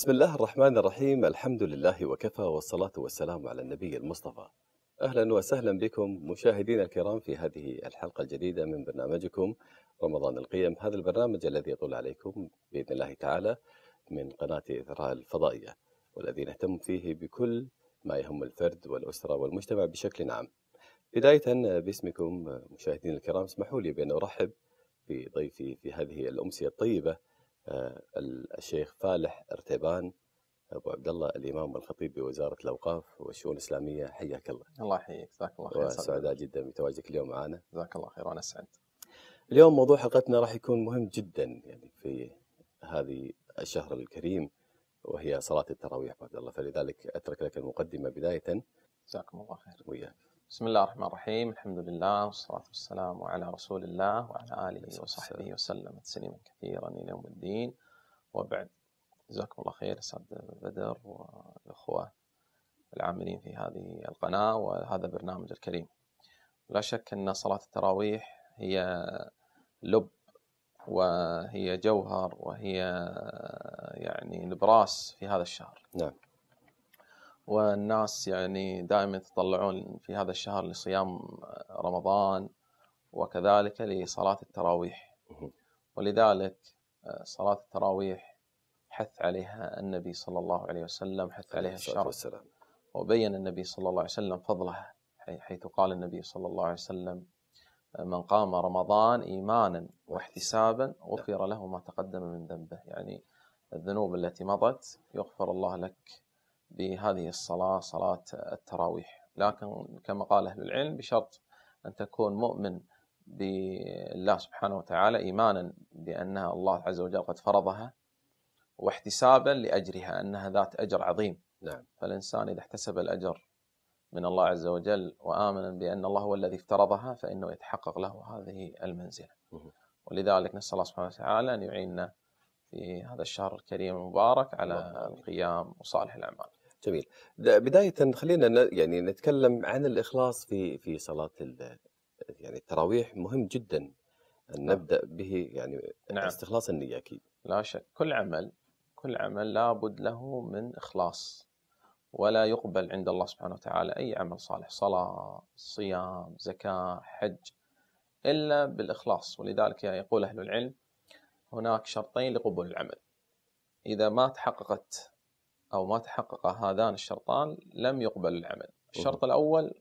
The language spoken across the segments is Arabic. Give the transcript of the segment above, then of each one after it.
بسم الله الرحمن الرحيم الحمد لله وكفى والصلاة والسلام على النبي المصطفى أهلا وسهلا بكم مشاهدينا الكرام في هذه الحلقة الجديدة من برنامجكم رمضان القيم هذا البرنامج الذي يطل عليكم بإذن الله تعالى من قناة إثراء الفضائية والذي نهتم فيه بكل ما يهم الفرد والأسرة والمجتمع بشكل عام بداية باسمكم مشاهدينا الكرام اسمحوا لي بأن أرحب بضيفي في هذه الأمسية الطيبة آه، الشيخ فالح ارتبان ابو عبد الله الامام الخطيب بوزاره الاوقاف والشؤون الاسلاميه حياك الله. الله يحييك جزاك الله خير. سعداء جدا بتواجدك اليوم معنا. جزاك الله خير وانا سعيد. اليوم موضوع حلقتنا راح يكون مهم جدا يعني في هذه الشهر الكريم وهي صلاه التراويح ابو عبد الله فلذلك اترك لك المقدمه بدايه. جزاكم الله خير. وياك. بسم الله الرحمن الرحيم الحمد لله والصلاة والسلام على رسول الله وعلى آله وصحبه وسلم تسليما كثيرا إلى يوم الدين وبعد جزاكم الله خير أستاذ بدر والأخوة العاملين في هذه القناة وهذا البرنامج الكريم لا شك أن صلاة التراويح هي لب وهي جوهر وهي يعني نبراس في هذا الشهر نعم والناس يعني دائما يتطلعون في هذا الشهر لصيام رمضان وكذلك لصلاة التراويح ولذلك آه، صلاة التراويح حث عليها النبي صلى الله عليه وسلم حث عليها الشرع وبين النبي صلى الله عليه وسلم فضلها حيث قال النبي صلى الله عليه وسلم آه، من قام رمضان إيمانا واحتسابا نعم. غفر له ما تقدم من ذنبه يعني الذنوب التي مضت يغفر الله لك بهذه الصلاة صلاة التراويح لكن كما قال أهل العلم بشرط أن تكون مؤمن بالله سبحانه وتعالى إيمانا بأنها الله عز وجل قد فرضها واحتسابا لأجرها أنها ذات أجر عظيم نعم. فالإنسان إذا احتسب الأجر من الله عز وجل وآمنا بأن الله هو الذي افترضها فإنه يتحقق له هذه المنزلة ولذلك نسأل الله سبحانه وتعالى أن يعيننا في هذا الشهر الكريم المبارك على القيام وصالح الأعمال جميل بداية خلينا يعني نتكلم عن الإخلاص في في صلاة يعني التراويح مهم جدا أن نعم. نبدأ به يعني نعم. استخلاص النية أكيد لا شك كل عمل كل عمل لابد له من إخلاص ولا يقبل عند الله سبحانه وتعالى أي عمل صالح صلاة صيام زكاة حج إلا بالإخلاص ولذلك يقول أهل العلم هناك شرطين لقبول العمل إذا ما تحققت أو ما تحقق هذان الشرطان لم يقبل العمل الشرط الأول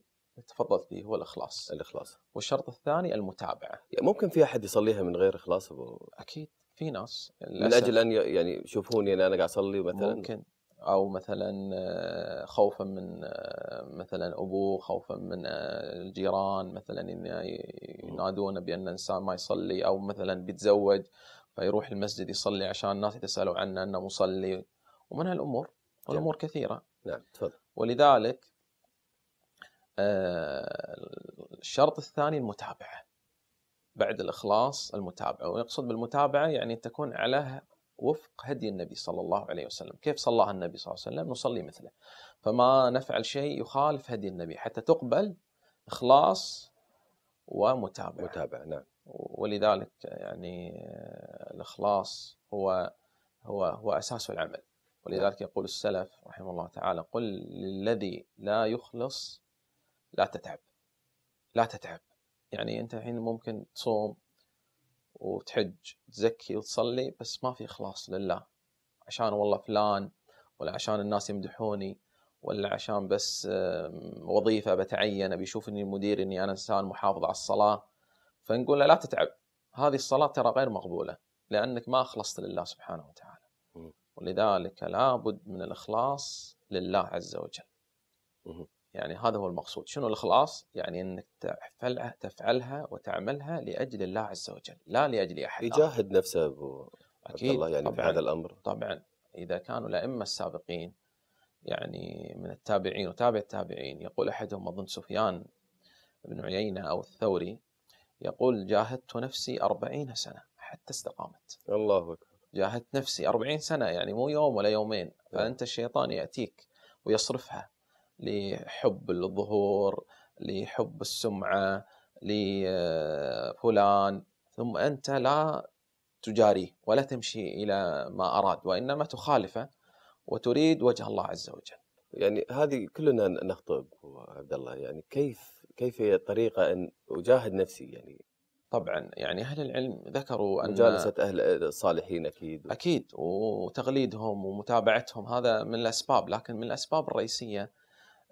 تفضلت فيه هو الإخلاص الإخلاص والشرط الثاني المتابعة يعني ممكن في أحد يصليها من غير إخلاص أبو... أكيد في ناس من أجل أن يعني يشوفوني أنا قاعد أصلي مثلا ممكن او مثلا آه، خوفا من آه، مثلا ابوه خوفا من آه، الجيران مثلا ينادون بان انسان ما يصلي او مثلا بيتزوج فيروح المسجد يصلي عشان الناس يتسالوا عنه انه مصلي ومن هالامور والامور كثيره نعم تفضل ولذلك آه، الشرط الثاني المتابعه بعد الاخلاص المتابعه ويقصد بالمتابعه يعني تكون على وفق هدي النبي صلى الله عليه وسلم كيف صلى النبي صلى الله عليه وسلم نصلي مثله فما نفعل شيء يخالف هدي النبي حتى تقبل إخلاص ومتابعة متابعة نعم ولذلك يعني آه، الإخلاص هو هو هو أساس العمل ولذلك يقول السلف رحمه الله تعالى قل للذي لا يخلص لا تتعب لا تتعب يعني أنت الحين ممكن تصوم وتحج تزكي وتصلي بس ما في إخلاص لله عشان والله فلان ولا عشان الناس يمدحوني ولا عشان بس وظيفة بتعين أبي يشوفني المدير أني أنا إنسان محافظ على الصلاة فنقول له لا تتعب هذه الصلاة ترى غير مقبولة لأنك ما أخلصت لله سبحانه وتعالى ولذلك لابد من الإخلاص لله عز وجل يعني هذا هو المقصود شنو الإخلاص يعني أنك تفعلها, تفعلها وتعملها لأجل الله عز وجل لا لأجل أحد يجاهد نفسه أبو أكيد الله يعني في هذا الأمر طبعا إذا كانوا الأئمة السابقين يعني من التابعين وتابع التابعين يقول أحدهم أظن سفيان بن عيينة أو الثوري يقول جاهدت نفسي أربعين سنة حتى استقامت الله أكبر جاهدت نفسي 40 سنة يعني مو يوم ولا يومين طيب. فأنت الشيطان يأتيك ويصرفها لحب الظهور لحب السمعة لفلان ثم أنت لا تجاريه ولا تمشي إلى ما أراد وإنما تخالفه وتريد وجه الله عز وجل يعني هذه كلنا نخطئ ابو عبد الله يعني كيف كيف هي الطريقه ان اجاهد نفسي يعني طبعا يعني اهل العلم ذكروا ان مجالسه اهل الصالحين اكيد اكيد وتقليدهم ومتابعتهم هذا من الاسباب لكن من الاسباب الرئيسيه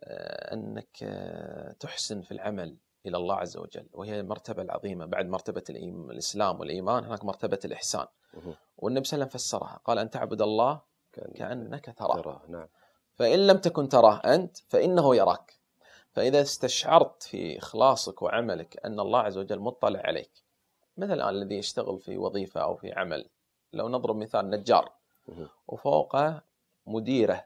آه، انك آه، تحسن في العمل الى الله عز وجل وهي المرتبه العظيمه بعد مرتبه الاسلام والايمان هناك مرتبه الاحسان والنبي صلى الله عليه وسلم فسرها قال ان تعبد الله كانك تراه, تراه. نعم. فان لم تكن تراه انت فانه يراك فإذا استشعرت في إخلاصك وعملك أن الله عز وجل مطلع عليك مثل الآن الذي يشتغل في وظيفة أو في عمل لو نضرب مثال نجار وفوقه مديره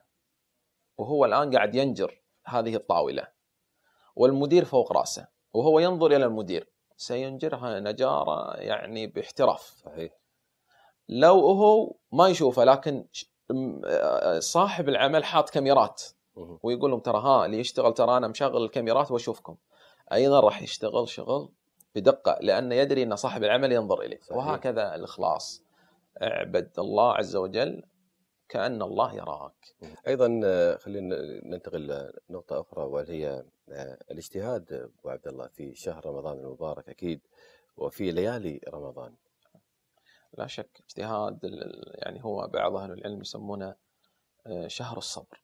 وهو الآن قاعد ينجر هذه الطاولة والمدير فوق رأسه وهو ينظر إلى المدير سينجرها نجارة يعني باحتراف صحيح لو هو ما يشوفه لكن آه، صاحب العمل حاط كاميرات ويقول لهم ترى ها اللي يشتغل ترى انا مشغل الكاميرات واشوفكم ايضا راح يشتغل شغل بدقه لانه يدري ان صاحب العمل ينظر اليه صحيح. وهكذا الاخلاص اعبد الله عز وجل كان الله يراك. ايضا آه، خلينا ننتقل لنقطه اخرى وهي آه، الاجتهاد ابو عبد الله في شهر رمضان المبارك اكيد وفي ليالي رمضان. لا شك اجتهاد يعني هو بعض اهل العلم يسمونه آه، شهر الصبر.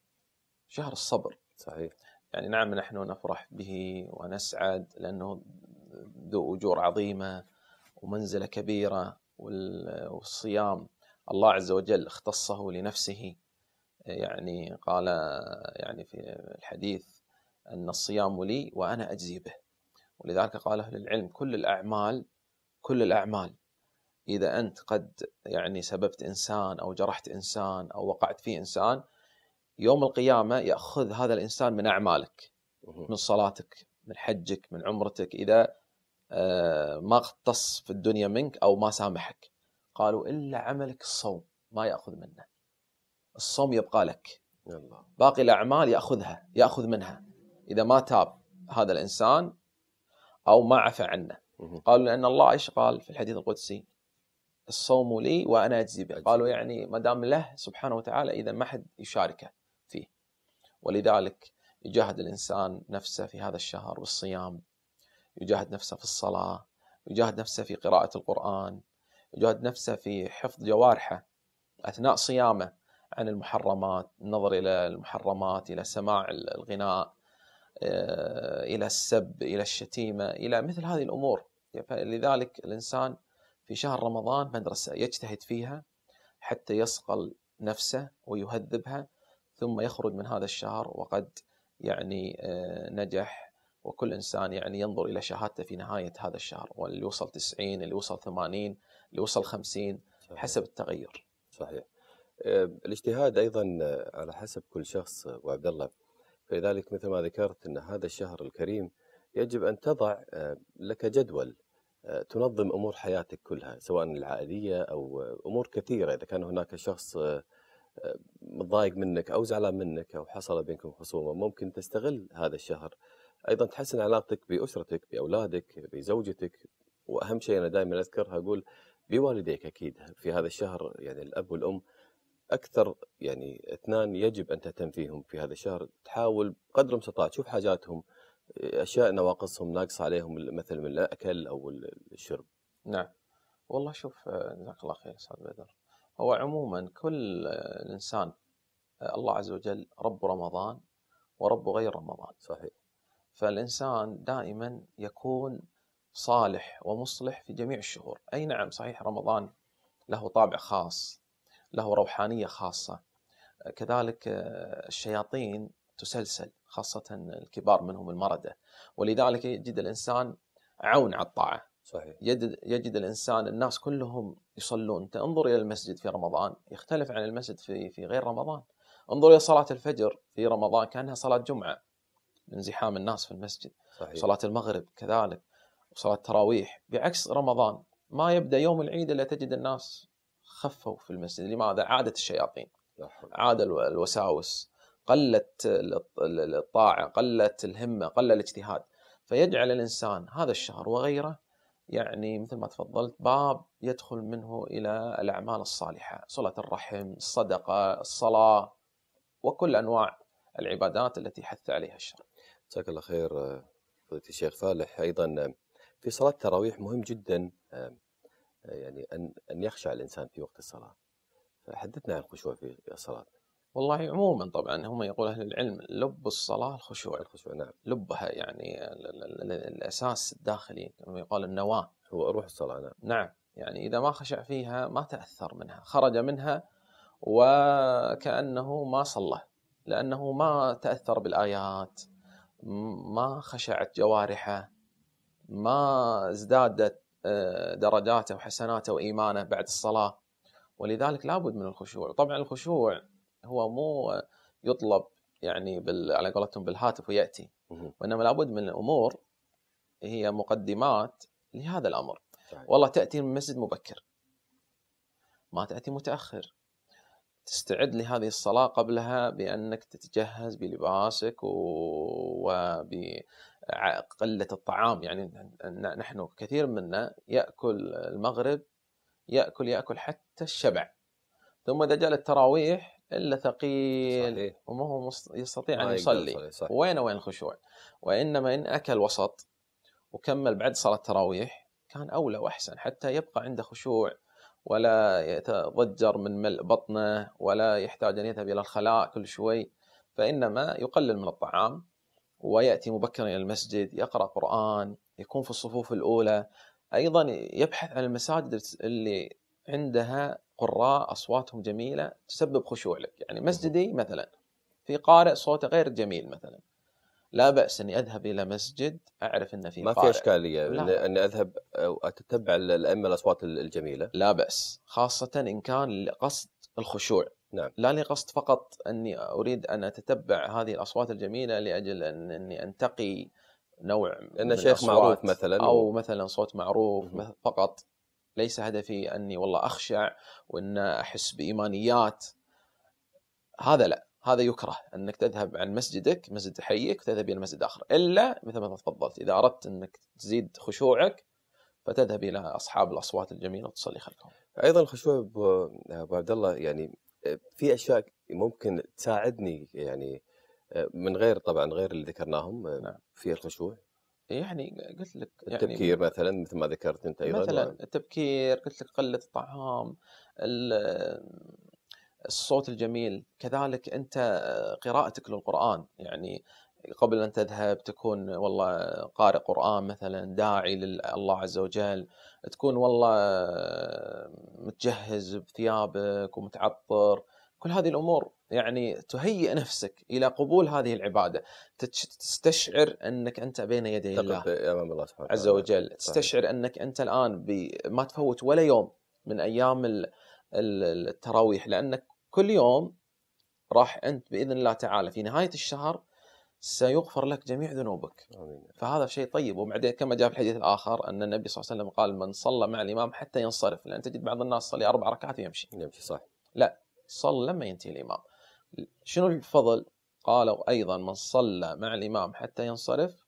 شهر الصبر صحيح يعني نعم نحن نفرح به ونسعد لأنه ذو أجور عظيمة ومنزلة كبيرة والصيام الله عز وجل اختصه لنفسه يعني قال يعني في الحديث أن الصيام لي وأنا أجزي به ولذلك قال أهل العلم كل الأعمال كل الأعمال إذا أنت قد يعني سببت إنسان أو جرحت إنسان أو وقعت في إنسان يوم القيامه ياخذ هذا الانسان من اعمالك من صلاتك من حجك من عمرتك اذا آه، ما اقتص في الدنيا منك او ما سامحك قالوا الا عملك الصوم ما ياخذ منه الصوم يبقى لك باقي الاعمال ياخذها ياخذ منها اذا ما تاب هذا الانسان او ما عفى عنه قالوا لان الله ايش قال في الحديث القدسي الصوم لي وانا اجزي به قالوا يعني ما دام له سبحانه وتعالى اذا ما حد يشاركه ولذلك يجاهد الإنسان نفسه في هذا الشهر بالصيام يجاهد نفسه في الصلاة يجاهد نفسه في قراءة القرآن يجاهد نفسه في حفظ جوارحه أثناء صيامه عن المحرمات النظر إلى المحرمات إلى سماع الغناء آه، إلى السب إلى الشتيمة إلى مثل هذه الأمور لذلك الإنسان في شهر رمضان مدرسة يجتهد فيها حتى يصقل نفسه ويهذبها ثم يخرج من هذا الشهر وقد يعني آه، نجح وكل انسان يعني ينظر الى شهادته في نهايه هذا الشهر واللي وصل 90 اللي وصل 80 اللي وصل 50 صحيح. حسب التغير. صحيح. آه، الاجتهاد ايضا آه، على حسب كل شخص وعبد الله فلذلك مثل ما ذكرت ان هذا الشهر الكريم يجب ان تضع لك جدول تنظم امور حياتك كلها سواء العائليه او امور كثيره اذا كان هناك شخص متضايق منك او زعلان منك او حصل بينكم خصومه ممكن تستغل هذا الشهر ايضا تحسن علاقتك باسرتك باولادك بزوجتك واهم شيء انا دائما اذكرها اقول بوالديك اكيد في هذا الشهر يعني الاب والام اكثر يعني اثنان يجب ان تهتم فيهم في هذا الشهر تحاول قدر المستطاع تشوف حاجاتهم اشياء نواقصهم ناقصه عليهم مثل من الاكل او الشرب. نعم والله شوف آه، جزاك الله خير استاذ بدر هو عموما كل انسان الله عز وجل رب رمضان ورب غير رمضان صحيح فالانسان دائما يكون صالح ومصلح في جميع الشهور اي نعم صحيح رمضان له طابع خاص له روحانيه خاصه كذلك الشياطين تسلسل خاصه الكبار منهم المرده ولذلك يجد الانسان عون على الطاعه صحيح يجد, يجد الانسان الناس كلهم يصلون، انت انظر الى المسجد في رمضان يختلف عن المسجد في في غير رمضان. انظر الى صلاه الفجر في رمضان كانها صلاه جمعه من زحام الناس في المسجد. صحيح. صلاه المغرب كذلك وصلاه التراويح بعكس رمضان ما يبدا يوم العيد الا تجد الناس خفوا في المسجد، لماذا؟ عادت الشياطين. عاد الوساوس قلت الطاعه، قلت الهمه، قل الاجتهاد. فيجعل الانسان هذا الشهر وغيره يعني مثل ما تفضلت باب يدخل منه الى الاعمال الصالحه، صله الرحم، الصدقه، الصلاه وكل انواع العبادات التي حث عليها الشرع. جزاك الله خير فضيله الشيخ فالح ايضا في صلاه التراويح مهم جدا آه، يعني ان ان يخشع الانسان في وقت الصلاه. فحدثنا عن الخشوع في الصلاه. والله عموما طبعا هم يقول اهل العلم لب الصلاه الخشوع الخشوع نعم لبها يعني الاساس الداخلي كما يقال النواه هو روح الصلاه نعم نعم يعني اذا ما خشع فيها ما تاثر منها خرج منها وكانه ما صلى لانه ما تاثر بالايات ما خشعت جوارحه ما ازدادت آه، درجاته وحسناته وايمانه بعد الصلاه ولذلك لابد من الخشوع طبعا الخشوع هو مو يطلب يعني بال... على قولتهم بالهاتف وياتي وانما لابد من امور هي مقدمات لهذا الامر صحيح. والله تاتي من المسجد مبكر ما تاتي متاخر تستعد لهذه الصلاه قبلها بانك تتجهز بلباسك و... وب قلة الطعام يعني نحن كثير منا يأكل المغرب يأكل يأكل حتى الشبع ثم إذا جاء التراويح الا ثقيل صحيح. وما هو يستطيع ان يصلي وين وين الخشوع وانما ان اكل وسط وكمل بعد صلاه التراويح كان اولى واحسن حتى يبقى عنده خشوع ولا يتضجر من ملء بطنه ولا يحتاج ان يذهب الى الخلاء كل شوي فانما يقلل من الطعام وياتي مبكرا الى المسجد يقرا قران يكون في الصفوف الاولى ايضا يبحث عن المساجد اللي عندها قراء اصواتهم جميله تسبب خشوع لك يعني مسجدي مثلا في قارئ صوته غير جميل مثلا لا باس اني اذهب الى مسجد اعرف ان في ما قارئ. في اشكاليه لا. اني اذهب اتتبع الائمه الاصوات الجميله لا باس خاصه ان كان لقصد الخشوع نعم لا لقصد فقط اني اريد ان اتتبع هذه الاصوات الجميله لاجل اني انتقي نوع ان شيخ معروف مثلا او مثلا صوت معروف فقط ليس هدفي اني والله اخشع وان احس بايمانيات هذا لا هذا يكره انك تذهب عن مسجدك مسجد حيك وتذهب الى مسجد اخر الا مثل ما تفضلت اذا اردت انك تزيد خشوعك فتذهب الى اصحاب الاصوات الجميله وتصلي خلفهم. ايضا الخشوع ابو عبد الله يعني في اشياء ممكن تساعدني يعني من غير طبعا غير اللي ذكرناهم نعم. في الخشوع يعني قلت لك يعني التبكير مثلا مثل ما ذكرت انت ايضا مثلا التبكير قلت لك قله الطعام الصوت الجميل كذلك انت آه، قراءتك للقران يعني قبل ان تذهب تكون والله قارئ قران مثلا داعي لله عز وجل تكون والله آه، متجهز بثيابك ومتعطر كل هذه الامور يعني تهيئ نفسك الى قبول هذه العباده تستشعر انك انت بين يدي الله امام الله سبحانه عز وجل صحيح. تستشعر انك انت الان ما تفوت ولا يوم من ايام التراويح لانك كل يوم راح انت باذن الله تعالى في نهايه الشهر سيغفر لك جميع ذنوبك آمين. فهذا شيء طيب وبعدين كما جاء في الحديث الاخر ان النبي صلى الله عليه وسلم قال من صلى مع الامام حتى ينصرف لان تجد بعض الناس صلي اربع ركعات ويمشي يمشي صح لا صلى لما ينتهي الامام شنو الفضل؟ قالوا أيضا من صلى مع الإمام حتى ينصرف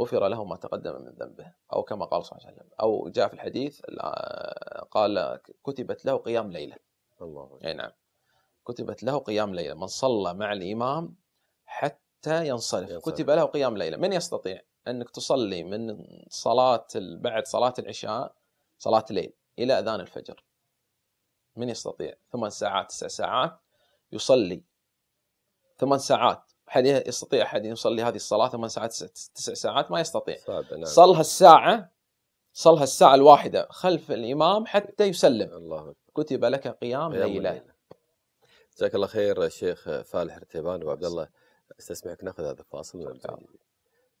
غفر له ما تقدم من ذنبه أو كما قال صلى الله عليه وسلم أو جاء في الحديث قال كتبت له قيام ليلة الله أي نعم كتبت له قيام ليلة من صلى مع الإمام حتى ينصرف, ينصرف. كتب له قيام ليلة من يستطيع أنك تصلي من صلاة بعد صلاة العشاء صلاة الليل إلى أذان الفجر من يستطيع ثمان ساعات تسع ساعات يصلي ثمان ساعات هل يستطيع احد ان يصلي هذه الصلاه ثمان ساعات تسع ساعات ما يستطيع صعب نعم. صلها الساعه صلها الساعه الواحده خلف الامام حتى يسلم الله كتب لك قيام, ليله جزاك الله خير الشيخ فالح رتيبان وعبد الله استسمعك ناخذ هذا الفاصل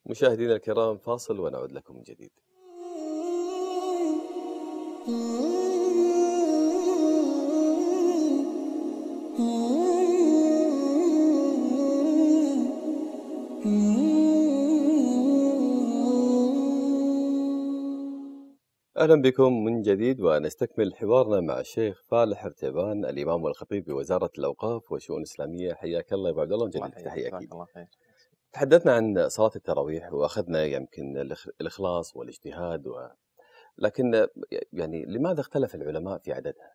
مشاهدينا الكرام فاصل ونعود لكم من جديد Mm-hmm. أهلا بكم من جديد ونستكمل حوارنا مع الشيخ فالح ارتبان الإمام والخطيب بوزارة الأوقاف والشؤون الإسلامية حياك الله يا عبد الله من جديد الله خير. تحدثنا عن صلاة التراويح وأخذنا يمكن الإخلاص والاجتهاد و... لكن يعني لماذا اختلف العلماء في عددها؟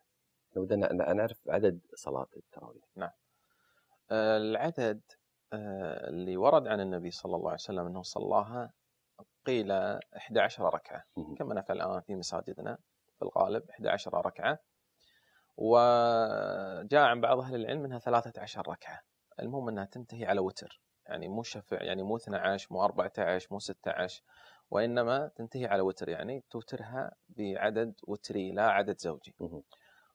نود أن نعرف عدد صلاة التراويح نعم آه، العدد آه، اللي ورد عن النبي صلى الله عليه وسلم انه صلاها قيل 11 ركعه كما نفعل الان في مساجدنا في الغالب 11 ركعه وجاء عن بعض اهل العلم انها 13 ركعه المهم انها تنتهي على وتر يعني مو شفع يعني مو 12 مو 14 مو 16 وانما تنتهي على وتر يعني توترها بعدد وتري لا عدد زوجي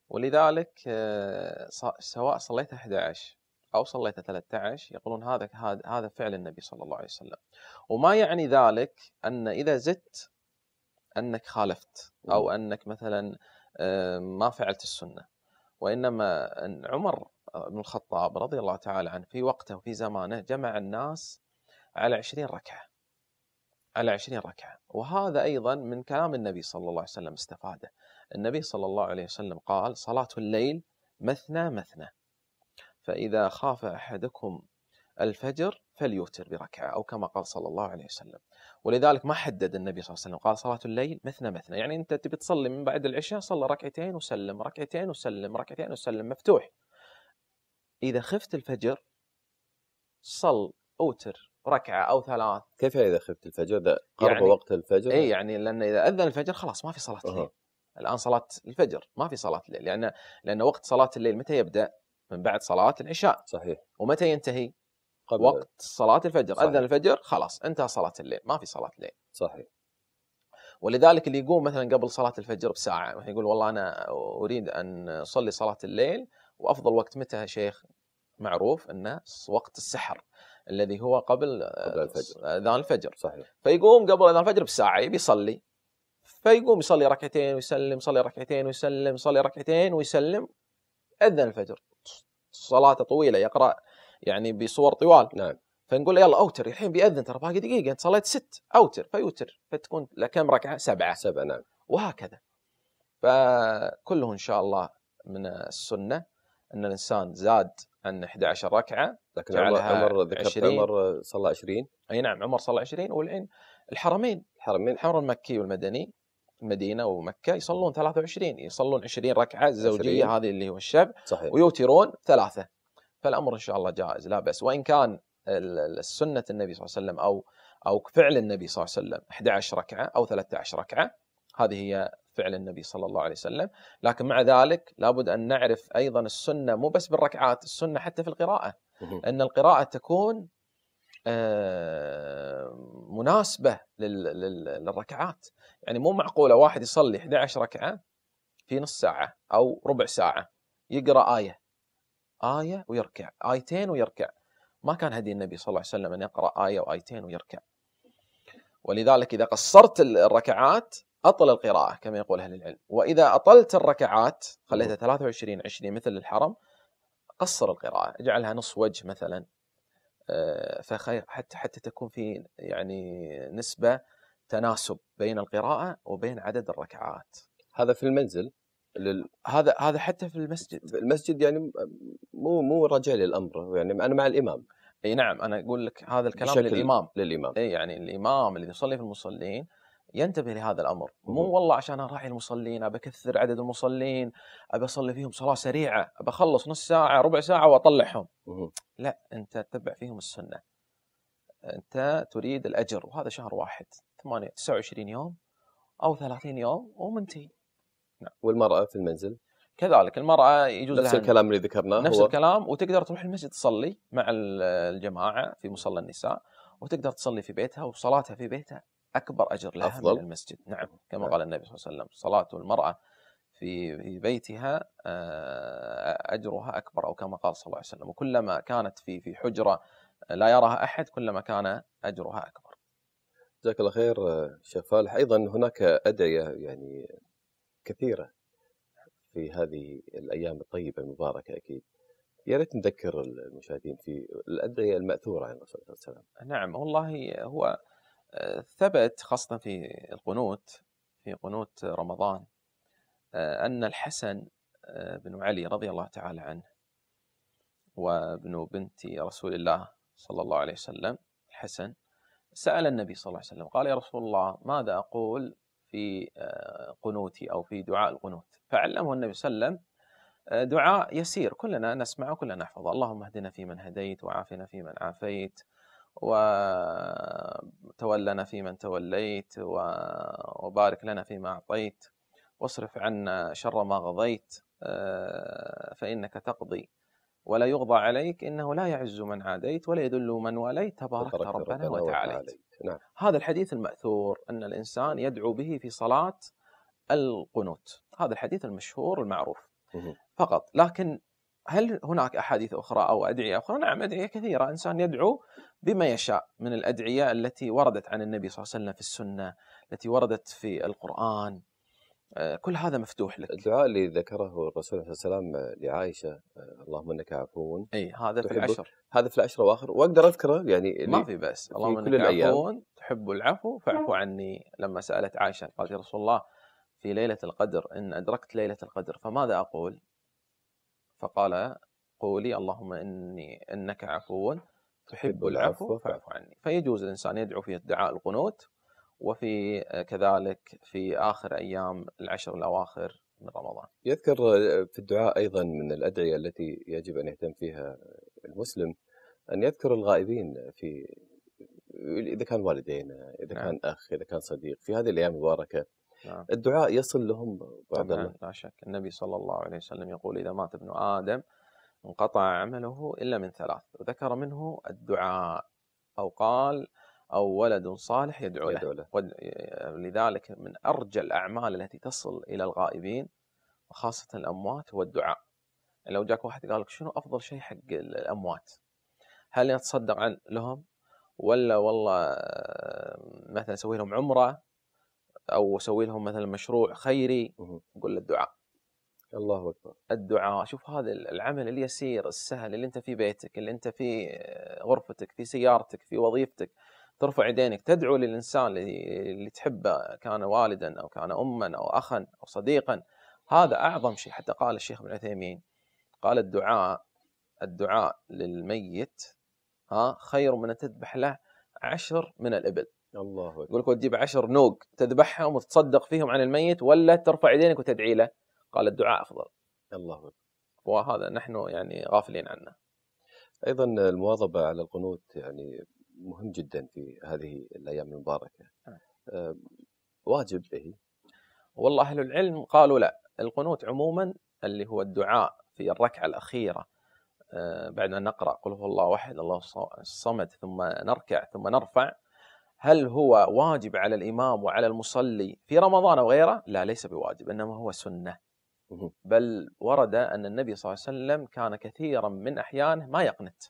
ولذلك آه، سواء صليت 11 أو صليت 13 يقولون هذا هذا فعل النبي صلى الله عليه وسلم وما يعني ذلك أن إذا زدت أنك خالفت أو نعم. أنك مثلا آه، ما فعلت السنة وإنما أن عمر بن الخطاب رضي الله تعالى عنه في وقته وفي زمانه جمع الناس على 20 ركعه على 20 ركعة وهذا أيضا من كلام النبي صلى الله عليه وسلم استفاده النبي صلى الله عليه وسلم قال صلاة الليل مثنى مثنى فإذا خاف أحدكم الفجر فليوتر بركعة أو كما قال صلى الله عليه وسلم ولذلك ما حدد النبي صلى الله عليه وسلم قال صلاة الليل مثنى مثنى يعني أنت تبي تصلي من بعد العشاء صلى ركعتين وسلم ركعتين وسلم ركعتين وسلم مفتوح إذا خفت الفجر صل أوتر ركعة أو ثلاث كيف يعني إذا خفت الفجر إذا قرب يعني وقت الفجر إي يعني لأن إذا أذن الفجر خلاص ما في صلاة الليل أه. الآن صلاة الفجر ما في صلاة الليل لأن لأن وقت صلاة الليل متى يبدأ من بعد صلاه العشاء صحيح ومتى ينتهي؟ قبل وقت صلاه الفجر صحيح. اذن الفجر خلاص انتهى صلاه الليل ما في صلاه ليل صحيح ولذلك اللي يقوم مثلا قبل صلاه الفجر بساعه مثلا يقول والله انا اريد ان اصلي صلاه الليل وافضل وقت متى يا شيخ؟ معروف انه وقت السحر الذي هو قبل, قبل الفجر اذان الفجر صحيح فيقوم قبل اذان الفجر بساعه يبي يصلي فيقوم يصلي ركعتين ويسلم يصلي ركعتين ويسلم يصلي ركعتين ويسلم اذن الفجر صلاته طويله يقرا يعني بصور طوال نعم فنقول يلا اوتر الحين بياذن ترى باقي دقيقه انت صليت ست اوتر فيوتر فتكون كم ركعه؟ سبعه سبعه نعم وهكذا فكله ان شاء الله من السنه ان الانسان زاد عن 11 ركعه لكن عمر عمر ذكرت عمر صلى 20 اي نعم عمر صلى 20 والحين الحرمين الحرمين الحرم المكي والمدني المدينه ومكه يصلون 23 يصلون 20 ركعه الزوجيه هذه اللي هو الشب صحيح. ويوترون ثلاثه فالامر ان شاء الله جائز لا باس وان كان سنه النبي صلى الله عليه وسلم او او فعل النبي صلى الله عليه وسلم 11 ركعه او 13 ركعه هذه هي فعل النبي صلى الله عليه وسلم لكن مع ذلك لابد ان نعرف ايضا السنه مو بس بالركعات السنه حتى في القراءه ان القراءه تكون آه، مناسبه للركعات يعني مو معقوله واحد يصلي 11 ركعه في نص ساعه او ربع ساعه يقرا ايه ايه ويركع ايتين ويركع ما كان هدي النبي صلى الله عليه وسلم ان يقرا ايه وايتين ويركع ولذلك اذا قصرت الركعات اطل القراءه كما يقول اهل العلم واذا اطلت الركعات خليتها 23 20 مثل الحرم قصر القراءه اجعلها نص وجه مثلا آه، فخير حتى حتى تكون في يعني نسبه تناسب بين القراءه وبين عدد الركعات هذا في المنزل لل... هذا هذا حتى في المسجد في المسجد يعني مو مو رجع للامر يعني انا مع الامام اي نعم انا اقول لك هذا الكلام للامام للامام اي يعني الامام اللي يصلي في المصلين ينتبه لهذا الامر مو والله عشان اراعي المصلين ابى اكثر عدد المصلين ابى اصلي فيهم صلاه سريعه ابى اخلص نص ساعه ربع ساعه واطلعهم لا انت تتبع فيهم السنه انت تريد الاجر وهذا شهر واحد 8 29 يوم او 30 يوم ومنتهي نعم. والمراه في المنزل كذلك المراه يجوز نفس لها الكلام اللي ذكرناه نفس هو. الكلام وتقدر تروح المسجد تصلي مع الجماعه في مصلى النساء وتقدر تصلي في بيتها وصلاتها في بيتها اكبر اجر لها أفضل. من المسجد نعم كما نعم. قال النبي صلى الله عليه وسلم صلاه المراه في بيتها آه، اجرها اكبر او كما قال صلى الله عليه وسلم وكلما كانت في في حجره آه، لا يراها احد كلما كان اجرها اكبر جزاك الله خير شيخ فالح ايضا هناك ادعيه يعني كثيره في هذه الايام الطيبه المباركه اكيد يا ريت نذكر المشاهدين في الادعيه الماثوره عن الرسول صلى الله عليه وسلم. نعم والله هو آه، ثبت خاصه في القنوت في قنوت رمضان آه، ان الحسن آه، بن علي رضي الله تعالى عنه وابن بنت رسول الله صلى الله عليه وسلم الحسن سأل النبي صلى الله عليه وسلم قال يا رسول الله ماذا أقول في آه، قنوتي أو في دعاء القنوت فعلمه النبي صلى الله عليه وسلم آه، دعاء يسير كلنا نسمعه كلنا نحفظه اللهم اهدنا فيمن هديت وعافنا فيمن عافيت وتولنا فيمن توليت وبارك لنا فيما أعطيت واصرف عنا شر ما قضيت آه، فإنك تقضي ولا يغضى عليك إنه لا يعز من عاديت ولا يذل من واليت تبارك ربنا, ربنا وتعاليت نعم. هذا الحديث المأثور أن الإنسان يدعو به في صلاة القنوت هذا الحديث المشهور المعروف فقط لكن هل هناك أحاديث أخرى أو أدعية أخرى؟ نعم أدعية كثيرة إنسان يدعو بما يشاء من الأدعية التي وردت عن النبي صلى الله عليه وسلم في السنة التي وردت في القرآن آه، كل هذا مفتوح لك الدعاء اللي ذكره الرسول عليه الصلاه والسلام آه، لعائشه آه، اللهم انك عفو اي هذا في العشر هذا في العشر واخر واقدر اذكره يعني ما في بس اللهم انك عفو تحب العفو فاعفو عني لما سالت عائشه قالت يا رسول الله في ليله القدر ان ادركت ليله القدر فماذا اقول؟ فقال قولي اللهم اني انك عفو تحب العفو فاعفو عني فيجوز الانسان يدعو في الدعاء القنوت وفي آه، كذلك في آخر أيام العشر الأواخر من رمضان يذكر آه، في الدعاء أيضا من الأدعية التي يجب أن يهتم فيها المسلم أن يذكر الغائبين في إذا كان والدين إذا نعم. كان أخ إذا كان صديق في هذه الأيام المباركة نعم. الدعاء يصل لهم بعد طبعا الله. لا شك النبي صلى الله عليه وسلم يقول إذا مات ابن آدم انقطع عمله إلا من ثلاث وذكر منه الدعاء أو قال أو ولد صالح يدعو, يدعو له, يعني لذلك من أرجى الأعمال التي تصل إلى الغائبين وخاصة الأموات هو الدعاء يعني لو جاك واحد قال لك شنو أفضل شيء حق الأموات هل نتصدق عن لهم ولا والله مثلا اسوي لهم عمره او اسوي لهم مثلا مشروع خيري له الدعاء الله اكبر الدعاء شوف هذا العمل اليسير السهل اللي انت في بيتك اللي انت في آه، غرفتك في سيارتك في وظيفتك ترفع يدينك تدعو للإنسان اللي, تحبه كان والدا أو كان أما أو أخا أو صديقا هذا أعظم شيء حتى قال الشيخ ابن عثيمين قال الدعاء الدعاء للميت ها خير من أن تذبح له عشر من الإبل الله أكبر يقول لك وتجيب عشر نوق تذبحهم وتتصدق فيهم عن الميت ولا ترفع يدينك وتدعي له قال الدعاء أفضل الله أكبر وهذا نحن يعني غافلين عنه ايضا المواظبه على القنوت يعني مهم جدا في هذه الايام المباركه آه. واجب إيه؟ والله اهل العلم قالوا لا القنوت عموما اللي هو الدعاء في الركعه الاخيره آه بعد ان نقرا قل هو الله واحد الله الصمد ثم نركع ثم نرفع هل هو واجب على الامام وعلى المصلي في رمضان او غيره؟ لا ليس بواجب انما هو سنه بل ورد ان النبي صلى الله عليه وسلم كان كثيرا من احيانه ما يقنت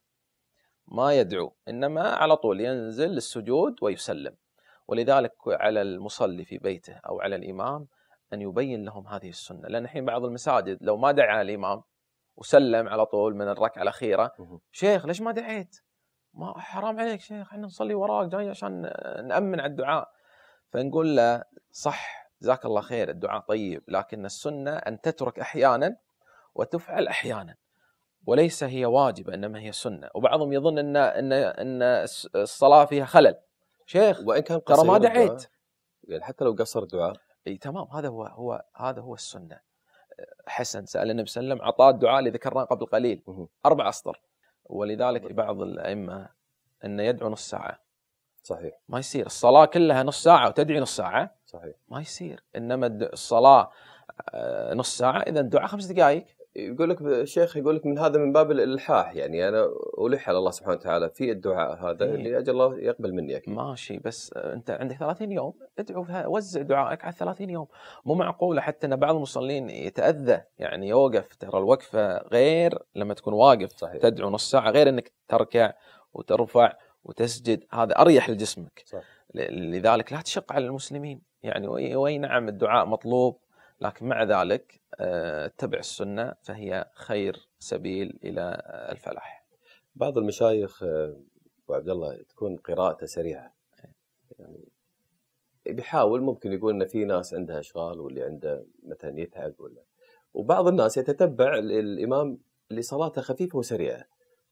ما يدعو انما على طول ينزل للسجود ويسلم ولذلك على المصلي في بيته او على الامام ان يبين لهم هذه السنه لان الحين بعض المساجد لو ما دعا الامام وسلم على طول من الركعه الاخيره شيخ ليش ما دعيت؟ ما حرام عليك شيخ احنا نصلي وراك جاي عشان نامن على الدعاء فنقول له صح جزاك الله خير الدعاء طيب لكن السنه ان تترك احيانا وتفعل احيانا وليس هي واجبة انما هي سنه وبعضهم يظن ان ان ان الصلاه فيها خلل شيخ وان كان ترى ما دعيت يعني حتى لو قصر الدعاء اي تمام هذا هو هو هذا هو السنه حسن سال النبي صلى الله عليه وسلم عطاء الدعاء اللي ذكرناه قبل قليل اربع اسطر ولذلك بعض الائمه انه يدعو نص ساعه صحيح ما يصير الصلاه كلها نص ساعه وتدعي نص ساعه صحيح ما يصير انما الصلاه آه، نص ساعه اذا الدعاء خمس دقائق يقول لك شيخ يقول لك من هذا من باب الالحاح يعني انا الح على الله سبحانه وتعالى في الدعاء هذا إيه. اللي اجل الله يقبل مني اكيد ماشي بس آه، انت عندك 30 يوم ادعو وزع دعائك على 30 يوم مو معقوله حتى ان بعض المصلين يتاذى يعني يوقف ترى الوقفه غير لما تكون واقف صحيح. تدعو نص ساعه غير انك تركع وترفع وتسجد هذا اريح لجسمك صح. لذلك لا تشق على المسلمين يعني واي نعم الدعاء مطلوب لكن مع ذلك اتبع آه، السنه فهي خير سبيل الى آه، الفلاح. بعض المشايخ آه، ابو عبد الله تكون قراءته سريعه يعني بيحاول ممكن يقول ان في ناس عندها اشغال واللي عنده مثلا يتعب ولا وبعض الناس يتتبع الامام اللي صلاته خفيفه وسريعه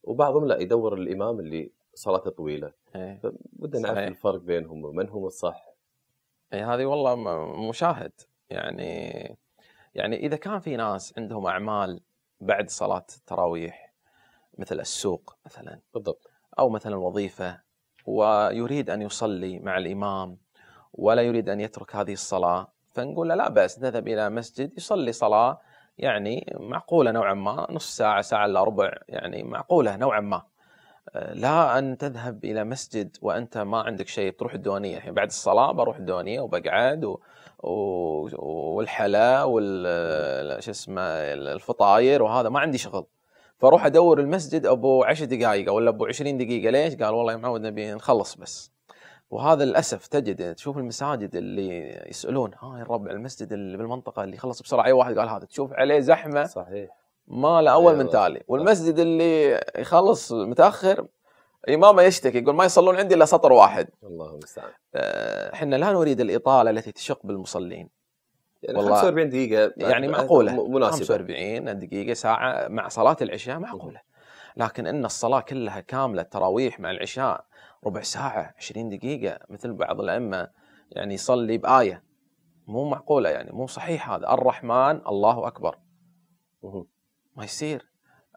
وبعضهم لا يدور الامام اللي صلاته طويله إيه، فبدنا نعرف الفرق بينهم ومن هم الصح اي هذه والله مشاهد يعني يعني اذا كان في ناس عندهم اعمال بعد صلاه التراويح مثل السوق مثلا بالضبط او مثلا وظيفه ويريد ان يصلي مع الامام ولا يريد ان يترك هذه الصلاه فنقول له لا باس نذهب الى مسجد يصلي صلاه يعني معقوله نوعا ما نص ساعه ساعه الا ربع يعني معقوله نوعا ما لا ان تذهب الى مسجد وانت ما عندك شيء تروح الديوانيه الحين يعني بعد الصلاه بروح الديوانيه وبقعد و... و... والحلا وال شو اسمه الفطاير وهذا ما عندي شغل فاروح ادور المسجد ابو 10 دقائق ولا ابو 20 دقيقه ليش؟ قال والله يا معود نبي نخلص بس وهذا للاسف تجد تشوف المساجد اللي يسالون ها الربع المسجد اللي بالمنطقه اللي خلص بسرعه اي واحد قال هذا تشوف عليه زحمه صحيح ماله اول أيوة. من تالي والمسجد اللي يخلص متاخر امامه يشتكي يقول ما يصلون عندي الا سطر واحد الله المستعان آه، احنا لا نريد الاطاله التي تشق بالمصلين يعني والله 45 دقيقة يعني معقولة مناسبة 45 دقيقة ساعة مع صلاة العشاء معقولة لكن ان الصلاة كلها كاملة التراويح مع العشاء ربع ساعة 20 دقيقة مثل بعض الائمة يعني يصلي بآية مو معقولة يعني مو صحيح هذا الرحمن الله اكبر ما يصير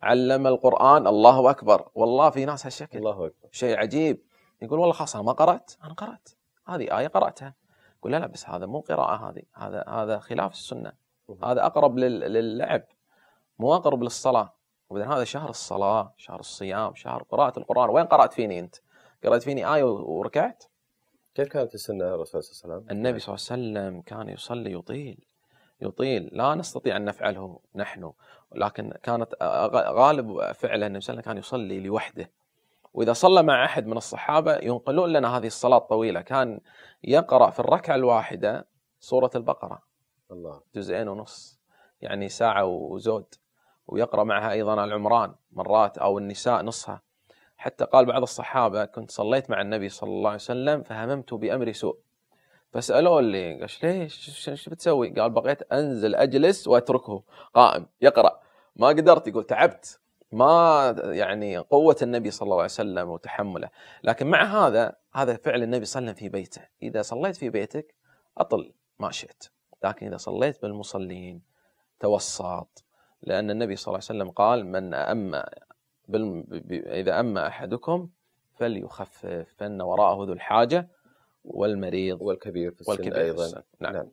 علم القرآن الله أكبر والله في ناس هالشكل الله أكبر شيء عجيب يقول والله خلاص أنا ما قرأت أنا قرأت هذه آية قرأتها يقول لا لا بس هذا مو قراءة هذه هذا هذا خلاف السنة هذا أقرب للعب مو أقرب للصلاة وبعدين هذا شهر الصلاة شهر الصيام شهر قراءة القرآن وين قرأت فيني أنت قرأت فيني آية وركعت كيف كانت السنة الرسول صلى الله عليه وسلم النبي صلى الله عليه وسلم كان يصلي يطيل يطيل لا نستطيع أن نفعله نحن لكن كانت غالب فعله النبي صلى الله عليه وسلم كان يصلي لوحده وإذا صلى مع أحد من الصحابة ينقلون لنا هذه الصلاة الطويلة كان يقرأ في الركعة الواحدة سورة البقرة الله جزئين ونص يعني ساعة وزود ويقرأ معها أيضا العمران مرات أو النساء نصها حتى قال بعض الصحابة كنت صليت مع النبي صلى الله عليه وسلم فهممت بأمر سوء فسأله لي قال ليش ايش بتسوي؟ قال بغيت انزل اجلس واتركه قائم يقرا ما قدرت يقول تعبت ما يعني قوة النبي صلى الله عليه وسلم وتحمله لكن مع هذا هذا فعل النبي صلى الله عليه وسلم في بيته إذا صليت في بيتك أطل ما شئت لكن إذا صليت بالمصلين توسط لأن النبي صلى الله عليه وسلم قال من أما بال... إذا أما أحدكم فليخفف فإن وراءه ذو الحاجة والمريض والكبير في السن والكبير أيضا السن. نعم, نعم.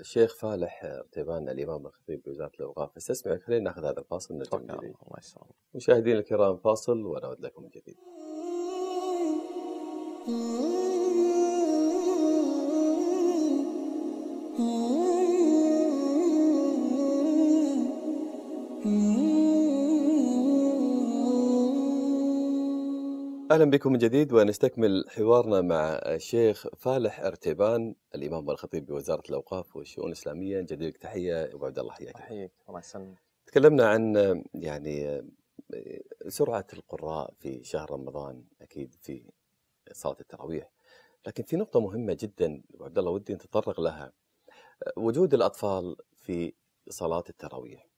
الشيخ آه، آه، فالح طيبان الامام الخطيب بوزاره الاوقاف استسمعك خلينا ناخذ هذا الفاصل نرجع من الله يسلمك مشاهدينا الكرام فاصل ونعود لكم من جديد Mm-hmm. اهلا بكم من جديد ونستكمل حوارنا مع الشيخ فالح ارتبان الامام والخطيب بوزاره الاوقاف والشؤون الاسلاميه نجدد لك تحيه ابو عبد الله حياك حياك الله يسلمك تكلمنا عن يعني سرعه القراء في شهر رمضان اكيد في صلاه التراويح لكن في نقطه مهمه جدا ابو عبد الله ودي نتطرق لها وجود الاطفال في صلاه التراويح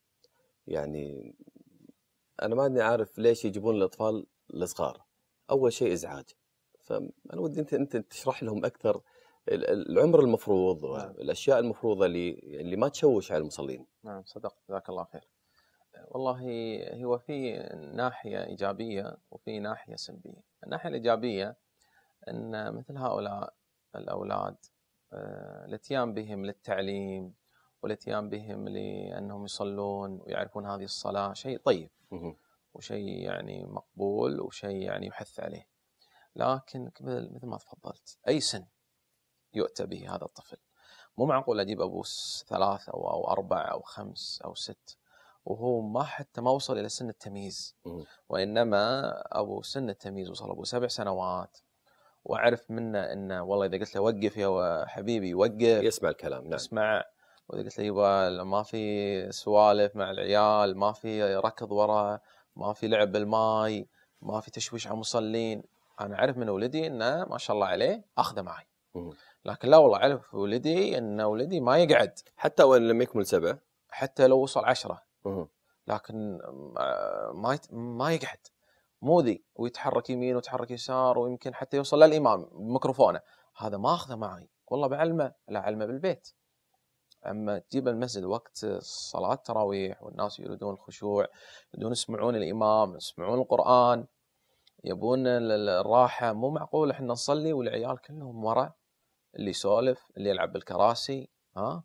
يعني انا اني عارف ليش يجيبون الاطفال الصغار اول شيء ازعاج فانا ودي انت انت تشرح لهم اكثر العمر المفروض والاشياء نعم. المفروضه اللي اللي يعني ما تشوش على المصلين. نعم صدقت جزاك الله خير. والله هو في ناحيه ايجابيه وفي ناحيه سلبيه. الناحيه الايجابيه ان مثل هؤلاء الاولاد آه، الاتيان بهم للتعليم والاتيان بهم لانهم يصلون ويعرفون هذه الصلاه شيء طيب. وشيء يعني مقبول وشيء يعني يحث عليه لكن مثل ما تفضلت أي سن يؤتى به هذا الطفل مو معقول أجيب أبوه ثلاث أو, أو أربع أو خمس أو ست وهو ما حتى ما وصل إلى سن التمييز وإنما أبو سن التمييز وصل أبو سبع سنوات وأعرف منه أنه والله إذا قلت له وقف يا حبيبي وقف يسمع الكلام نعم يسمع واذا قلت له يبا ما في سوالف مع العيال ما في ركض وراء ما في لعب بالماي ما في تشويش على المصلين انا اعرف من ولدي انه ما شاء الله عليه اخذه معي لكن لا والله اعرف ولدي ان ولدي ما يقعد حتى وان لم يكمل سبع حتى لو وصل عشرة لكن ما ما يقعد موذي ويتحرك يمين ويتحرك يسار ويمكن حتى يوصل للامام بميكروفونه هذا ما اخذه معي والله بعلمه لا علمه بالبيت اما تجيب المسجد وقت صلاه التراويح والناس يريدون الخشوع يريدون يسمعون الامام يسمعون القران يبون الراحه مو معقول احنا نصلي والعيال كلهم ورا اللي يسولف اللي يلعب بالكراسي ها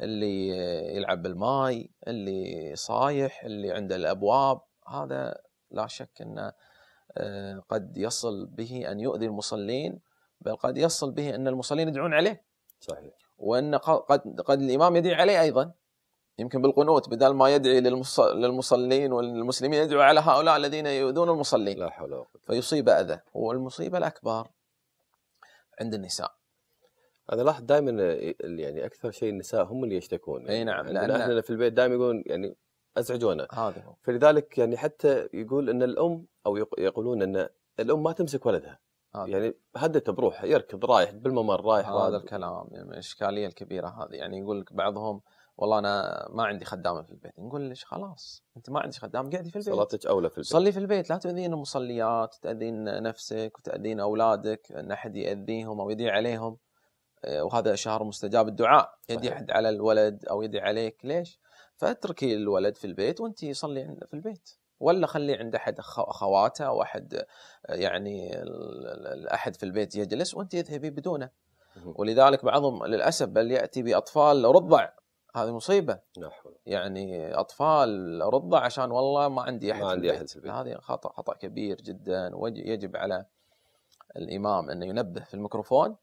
اللي يلعب بالماي اللي صايح اللي عنده الابواب هذا لا شك انه آه، قد يصل به ان يؤذي المصلين بل قد يصل به ان المصلين يدعون عليه صحيح وان قد قد الامام يدعي عليه ايضا يمكن بالقنوت بدل ما يدعي للمصلين والمسلمين يدعو على هؤلاء الذين يؤذون المصلين لا حول ولا قوه فيصيب اذى والمصيبه الاكبر عند النساء انا لاحظ دائما يعني اكثر شيء النساء هم اللي يشتكون اي نعم لان اهلنا في البيت دائما يقولون يعني ازعجونا هذا هو فلذلك يعني حتى يقول ان الام او يقولون ان الام ما تمسك ولدها هذا آه، يعني هدته بروحه يركض رايح بالممر رايح هذا الكلام يعني الاشكاليه الكبيره هذه يعني يقول لك بعضهم والله انا ما عندي خدامه في البيت نقول ليش خلاص انت ما عندك خدام قاعدي في البيت صلاتك اولى في البيت صلي في البيت لا تؤذين المصليات تؤذين نفسك وتؤذين اولادك ان احد ياذيهم او يدعي عليهم آه، وهذا شهر مستجاب الدعاء يدي احد على الولد او يدعي عليك ليش؟ فاتركي الولد في البيت وانت صلي في البيت ولا خلي عند احد اخواته او احد يعني احد في البيت يجلس وانت يذهبي بدونه ولذلك بعضهم للاسف بل ياتي باطفال رضع هذه مصيبه يعني اطفال رضع عشان والله ما عندي احد ما عندي احد في البيت هذه خطا خطا كبير جدا ويجب على الامام انه ينبه في الميكروفون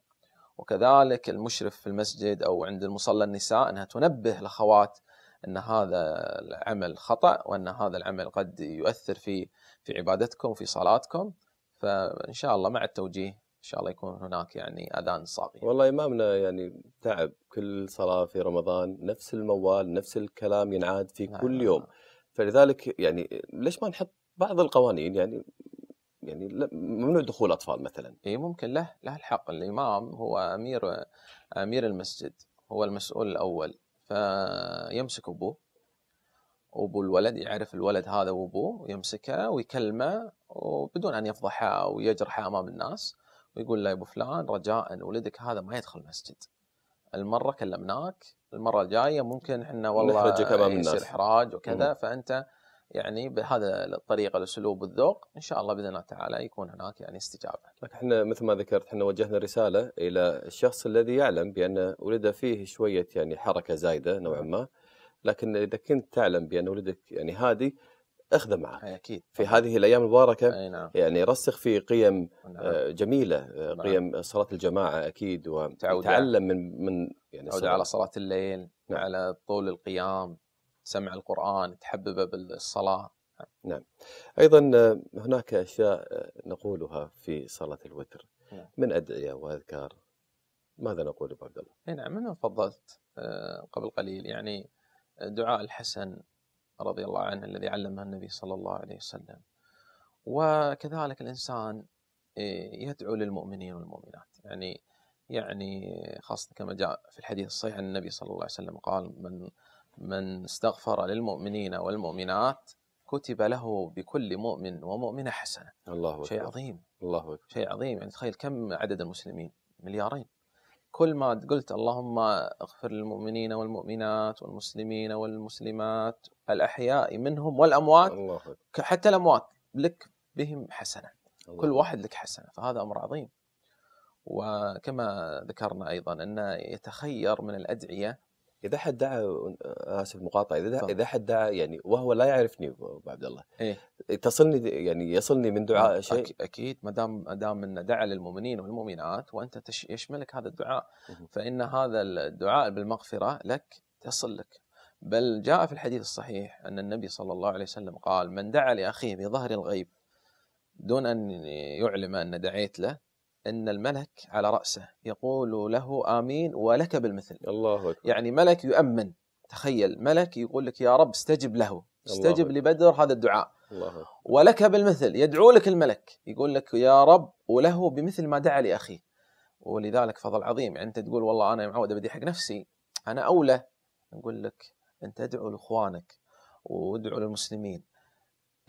وكذلك المشرف في المسجد او عند المصلى النساء انها تنبه الاخوات ان هذا العمل خطا وان هذا العمل قد يؤثر في في عبادتكم في صلاتكم فان شاء الله مع التوجيه ان شاء الله يكون هناك يعني اذان صافي. والله امامنا يعني تعب كل صلاه في رمضان نفس الموال نفس الكلام ينعاد في نعم. كل يوم فلذلك يعني ليش ما نحط بعض القوانين يعني يعني ممنوع دخول اطفال مثلا. اي ممكن له له الحق الامام هو امير امير المسجد هو المسؤول الاول فيمسك ابوه ابو الولد يعرف الولد هذا وابوه يمسكه ويكلمه وبدون ان يفضحه او يجرحه امام الناس ويقول له يا ابو فلان رجاء ولدك هذا ما يدخل المسجد المره كلمناك المره الجايه ممكن احنا والله نحرجك امام الناس يصير احراج وكذا مم. فانت يعني بهذا الطريقه الاسلوب والذوق ان شاء الله باذن الله تعالى يكون هناك يعني استجابه. لكن احنا مثل ما ذكرت احنا وجهنا رساله الى الشخص الذي يعلم بان ولده فيه شويه يعني حركه زايده نوعا ما لكن اذا كنت تعلم بان ولدك يعني هادي اخذه معك اكيد في هذه الايام المباركه أي نعم. يعني رسخ في قيم نعم. آه، جميله آه، نعم. قيم صلاه الجماعه اكيد وتعلم من من يعني تعود على صلاه الليل نعم. على طول القيام سمع القرآن تحببه بالصلاة نعم أيضا آه، هناك أشياء آه، نقولها في صلاة الوتر نعم. من أدعية وأذكار ماذا نقول أبو عبد الله؟ نعم مما فضلت آه، قبل قليل يعني دعاء الحسن رضي الله عنه الذي علمه النبي صلى الله عليه وسلم وكذلك الإنسان يدعو للمؤمنين والمؤمنات يعني يعني خاصة كما جاء في الحديث الصحيح عن النبي صلى الله عليه وسلم قال من من استغفر للمؤمنين والمؤمنات كتب له بكل مؤمن ومؤمنة حسنة الله أكبر. شيء عظيم الله أكبر. شيء عظيم يعني تخيل كم عدد المسلمين مليارين كل ما قلت اللهم اغفر للمؤمنين والمؤمنات والمسلمين والمسلمات الأحياء منهم والأموات الله أكبر. حتى الأموات لك بهم حسنة الله كل واحد لك حسنة فهذا أمر عظيم وكما ذكرنا أيضا أنه يتخير من الأدعية اذا احد دعا اسف المقاطعه اذا اذا احد دعا يعني وهو لا يعرفني ابو عبد الله إيه؟ تصلني يعني يصلني من دعاء شيء اكيد ما دام ما دام انه دعا للمؤمنين والمؤمنات وانت تش يشملك هذا الدعاء فان هذا الدعاء بالمغفره لك تصل لك بل جاء في الحديث الصحيح ان النبي صلى الله عليه وسلم قال من دعا لاخيه بظهر الغيب دون ان يعلم ان دعيت له ان الملك على راسه يقول له امين ولك بالمثل الله اكبر يعني ملك يؤمن تخيل ملك يقول لك يا رب استجب له استجب لبدر هذا الدعاء الله أكبر. ولك بالمثل يدعو لك الملك يقول لك يا رب وله بمثل ما دعا لاخيه ولذلك فضل عظيم يعني انت تقول والله انا معود بدي حق نفسي انا اولى نقول لك انت ادعو لاخوانك وادعو للمسلمين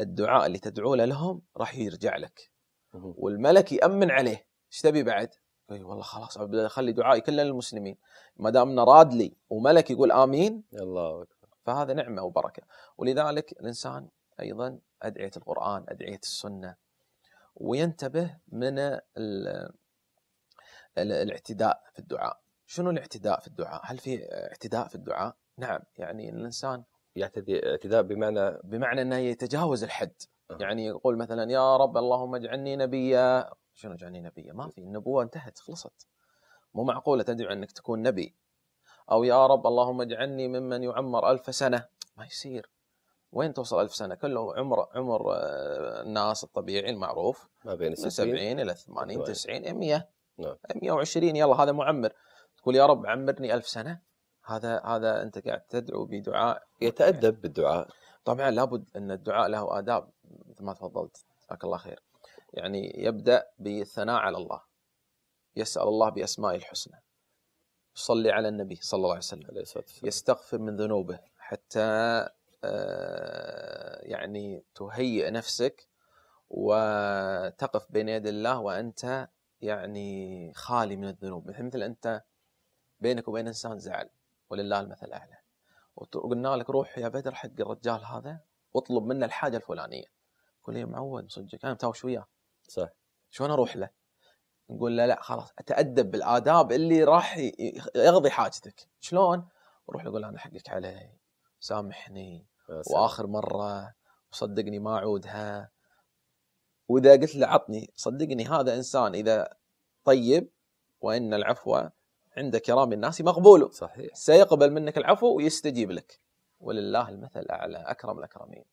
الدعاء اللي تدعو له لهم راح يرجع لك والملك يامن عليه ايش تبي بعد؟ اي طيب والله خلاص خلي دعائي كله للمسلمين ما دام راد لي وملك يقول امين الله اكبر فهذا نعمه وبركه ولذلك الانسان ايضا ادعيه القران ادعيه السنه وينتبه من الاعتداء في الدعاء شنو الاعتداء في الدعاء هل في اعتداء في الدعاء نعم يعني الانسان يعتدي اعتداء بمعنى بمعنى انه يتجاوز الحد يعني يقول مثلا يا رب اللهم اجعلني نبيا شنو جعلني نبي ما في النبوه انتهت خلصت مو معقوله تدعو انك تكون نبي او يا رب اللهم اجعلني ممن يعمر ألف سنه ما يصير وين توصل ألف سنه كله عمر عمر آه، الناس الطبيعي المعروف ما بين 70 الى 80 90 100 نعم 120 يلا هذا معمر تقول يا رب عمرني ألف سنه هذا هذا انت قاعد تدعو بدعاء يتادب بالدعاء طبعا لابد ان الدعاء له اداب مثل ما تفضلت جزاك الله خير يعني يبدأ بالثناء على الله يسأل الله بأسمائه الحسنى يصلي على النبي صلى الله عليه وسلم عليه يستغفر من ذنوبه حتى آه، يعني تهيئ نفسك وتقف بين يدي الله وأنت يعني خالي من الذنوب مثل مثل أنت بينك وبين إنسان زعل ولله المثل الأعلى وقلنا لك روح يا بدر حق الرجال هذا واطلب منه الحاجة الفلانية يقول لي معود صدقك أنا متهاوش وياه صح شلون اروح له؟ نقول له لا خلاص اتادب بالاداب اللي راح يقضي حاجتك شلون؟ اروح اقول انا حقك علي سامحني واخر مره وصدقني ما اعودها واذا قلت له عطني صدقني هذا انسان اذا طيب وان العفو عند كرام الناس مقبول صحيح سيقبل منك العفو ويستجيب لك ولله المثل الاعلى اكرم الاكرمين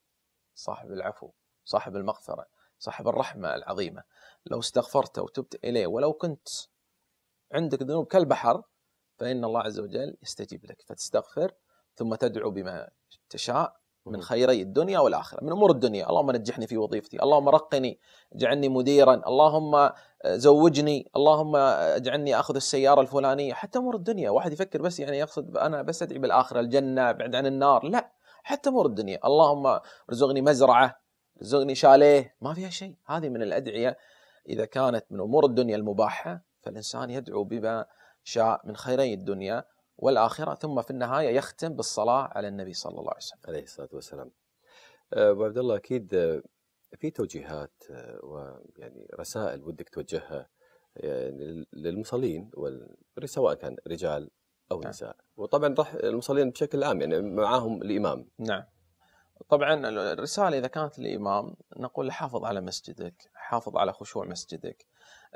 صاحب العفو صاحب المغفره صاحب الرحمة العظيمة لو استغفرت وتبت إليه ولو كنت عندك ذنوب كالبحر فإن الله عز وجل يستجيب لك فتستغفر ثم تدعو بما تشاء من خيري الدنيا والآخرة من أمور الدنيا اللهم نجحني في وظيفتي اللهم رقني اجعلني مديرا اللهم زوجني اللهم اجعلني أخذ السيارة الفلانية حتى أمور الدنيا واحد يفكر بس يعني يقصد أنا بس أدعي بالآخرة الجنة بعد عن النار لا حتى أمور الدنيا اللهم ارزقني مزرعة زغني شاليه ما فيها شيء هذه من الأدعية إذا كانت من أمور الدنيا المباحة فالإنسان يدعو بما شاء من خيري الدنيا والآخرة ثم في النهاية يختم بالصلاة على النبي صلى الله عليه وسلم عليه الصلاة والسلام أه، أبو عبد الله أكيد أه، في توجيهات أه، ويعني رسائل ودك توجهها يعني للمصلين سواء كان رجال او نعم. نساء نعم. وطبعا راح المصلين بشكل عام يعني معاهم الامام نعم طبعا الرساله اذا كانت للامام نقول حافظ على مسجدك، حافظ على خشوع مسجدك.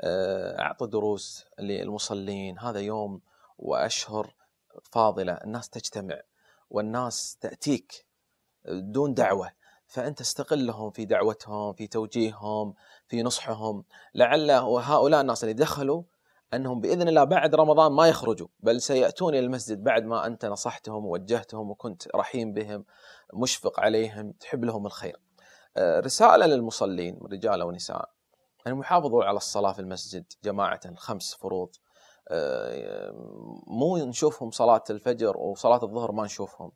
آه، اعطي دروس للمصلين، هذا يوم واشهر فاضله، الناس تجتمع والناس تاتيك دون دعوه، فانت استقلهم في دعوتهم، في توجيههم، في نصحهم، لعل هؤلاء الناس اللي دخلوا انهم باذن الله بعد رمضان ما يخرجوا بل سياتون الى المسجد بعد ما انت نصحتهم ووجهتهم وكنت رحيم بهم مشفق عليهم تحب لهم الخير. آه، رساله للمصلين رجال ونساء انهم يحافظوا على الصلاه في المسجد جماعه خمس فروض آه، مو نشوفهم صلاة الفجر وصلاة الظهر ما نشوفهم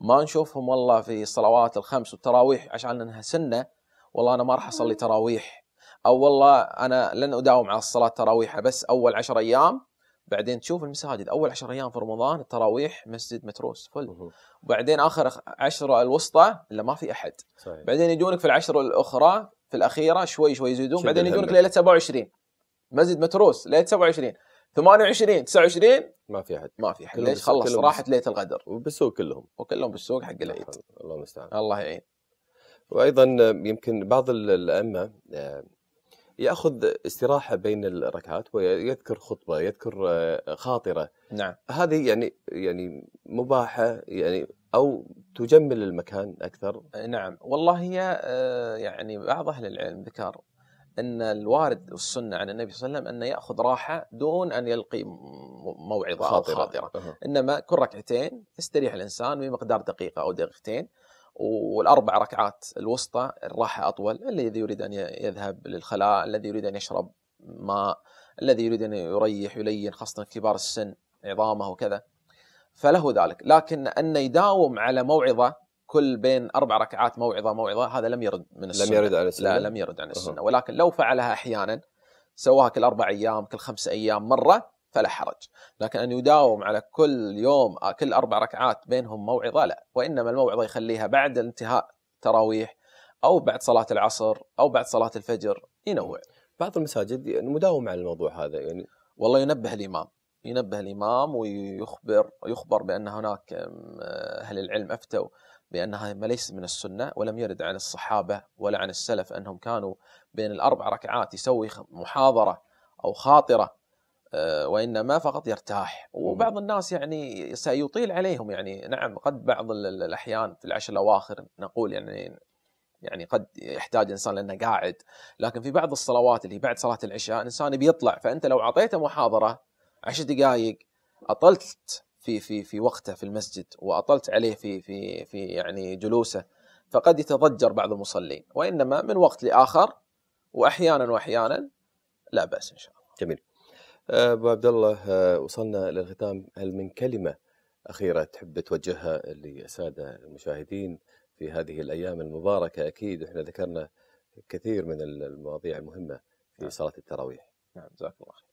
ما نشوفهم والله في الصلوات الخمس والتراويح عشان انها سنة والله انا ما راح اصلي تراويح او والله انا لن اداوم على الصلاه تراويح بس اول عشر ايام بعدين تشوف المساجد اول عشر ايام في رمضان التراويح مسجد متروس فل وبعدين اخر عشر الوسطى الا ما في احد صحيح. بعدين يجونك في العشر الاخرى في الاخيره شوي شوي يزيدون بعدين يجونك ليله 27 مسجد متروس ليله 27 28 29 ما في احد ما في احد ليش خلص راحت ليله الغدر وبالسوق كلهم وكلهم بالسوق حق العيد الله المستعان الله يعين وايضا يمكن بعض الائمه آه، ياخذ استراحه بين الركعات ويذكر خطبه يذكر آه، خاطره نعم هذه يعني يعني مباحه يعني او تجمل المكان اكثر آه، نعم والله هي آه، يعني بعض اهل العلم ذكر ان الوارد السنه عن النبي صلى الله عليه وسلم انه ياخذ راحه دون ان يلقي موعظه خاطره, خاطرة. أه. انما كل ركعتين يستريح الانسان بمقدار دقيقه او دقيقتين والاربع ركعات الوسطى الراحه اطول الذي يريد ان يذهب للخلاء الذي يريد ان يشرب ماء الذي يريد ان يريح يلين خاصه كبار السن عظامه وكذا فله ذلك لكن ان يداوم على موعظه كل بين اربع ركعات موعظه موعظه هذا لم يرد من السنه لم يرد عن السنه لا لم يرد عن السنه ولكن لو فعلها احيانا سواها كل اربع ايام كل خمس ايام مره فلا حرج لكن أن يداوم على كل يوم آه، كل أربع ركعات بينهم موعظة لا وإنما الموعظة يخليها بعد انتهاء تراويح أو بعد صلاة العصر أو بعد صلاة الفجر ينوع بعض المساجد مداوم على الموضوع هذا يعني والله ينبه الإمام ينبه الإمام ويخبر يخبر بأن هناك أهل العلم أفتوا هذا ما ليس من السنة ولم يرد عن الصحابة ولا عن السلف أنهم كانوا بين الأربع ركعات يسوي محاضرة أو خاطرة آه، وانما فقط يرتاح وبعض الناس يعني سيطيل عليهم يعني نعم قد بعض الاحيان في العشر الاواخر نقول يعني يعني قد يحتاج انسان لانه قاعد لكن في بعض الصلوات اللي بعد صلاه العشاء الانسان بيطلع فانت لو اعطيته محاضره عشر دقائق اطلت في في في وقته في المسجد واطلت عليه في في في يعني جلوسه فقد يتضجر بعض المصلين وانما من وقت لاخر واحيانا واحيانا لا باس ان شاء الله. جميل. آه، ابو عبد الله آه، وصلنا للختام هل من كلمه اخيره تحب توجهها للساده المشاهدين في هذه الايام المباركه اكيد احنا ذكرنا كثير من المواضيع المهمه في نعم. صلاه التراويح. نعم جزاك الله خير.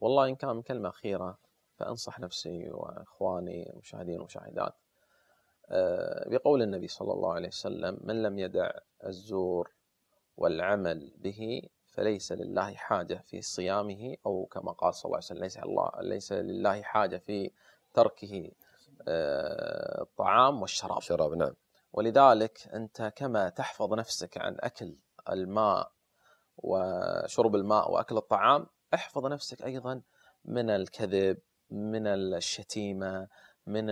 والله ان كان من كلمه اخيره فانصح نفسي واخواني المشاهدين والمشاهدات آه، بقول النبي صلى الله عليه وسلم من لم يدع الزور والعمل به فليس لله حاجة في صيامه أو كما قال صلى الله عليه وسلم ليس, الله ليس لله حاجة في تركه آه، الطعام والشراب الشراب نعم ولذلك أنت كما تحفظ نفسك عن أكل الماء وشرب الماء وأكل الطعام احفظ نفسك أيضا من الكذب من الشتيمة من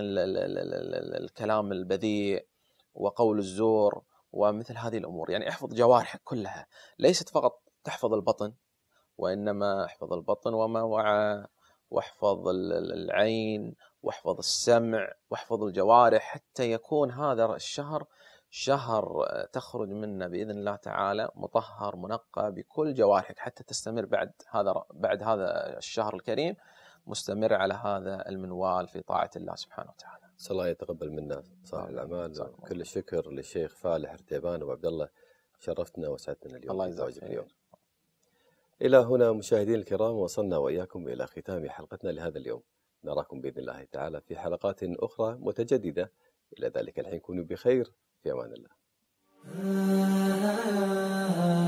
الكلام البذيء وقول الزور ومثل هذه الامور يعني احفظ جوارحك كلها ليست فقط تحفظ البطن وإنما احفظ البطن وما وعى واحفظ العين واحفظ السمع واحفظ الجوارح حتى يكون هذا الشهر شهر تخرج منه باذن الله تعالى مطهر منقى بكل جوارحك حتى تستمر بعد هذا بعد هذا الشهر الكريم مستمر على هذا المنوال في طاعه الله سبحانه وتعالى. نسال الله يتقبل منا صالح الاعمال كل الشكر للشيخ فالح ابو وعبد الله شرفتنا وسعدتنا اليوم الله يجزاك اليوم. إلى هنا مشاهدين الكرام وصلنا وإياكم إلى ختام حلقتنا لهذا اليوم نراكم بإذن الله تعالى في حلقات أخرى متجددة إلى ذلك الحين كونوا بخير في أمان الله